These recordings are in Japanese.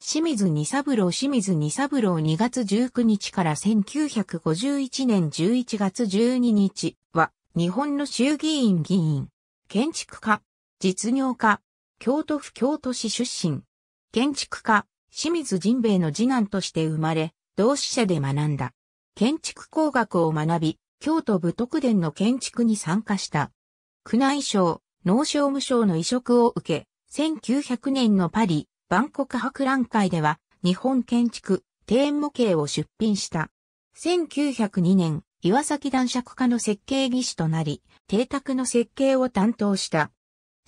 清水二三郎清水二三郎2月19日から1951年11月12日は日本の衆議院議員、建築家、実業家、京都府京都市出身、建築家、清水人兵衛の次男として生まれ、同志社で学んだ。建築工学を学び、京都武徳殿の建築に参加した。宮内省、農商務省の移植を受け、1900年のパリ、万国博覧会では日本建築、庭園模型を出品した。1902年、岩崎男爵家の設計技師となり、邸宅の設計を担当した。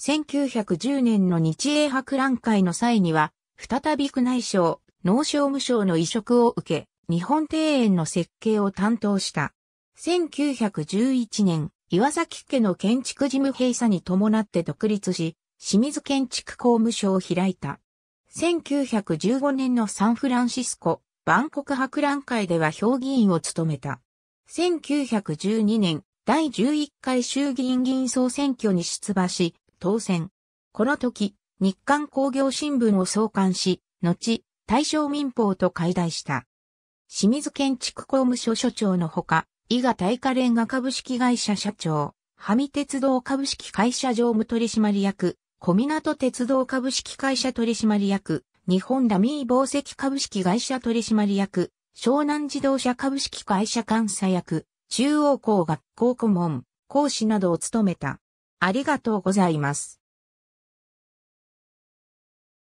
1910年の日英博覧会の際には、再び宮内省、農商務省の移植を受け、日本庭園の設計を担当した。1911年、岩崎家の建築事務閉鎖に伴って独立し、清水建築公務所を開いた。1915年のサンフランシスコ万国博覧会では評議員を務めた。1912年第11回衆議院議員総選挙に出馬し、当選。この時、日刊工業新聞を創刊し、後、大正民法と解題した。清水建築工務所所長のほか、伊賀大化連ン株式会社社長、はみ鉄道株式会社常務取締役、小港鉄道株式会社取締役、日本ダミー宝石株式会社取締役、湘南自動車株式会社監査役、中央校学校顧問、講師などを務めた。ありがとうございます。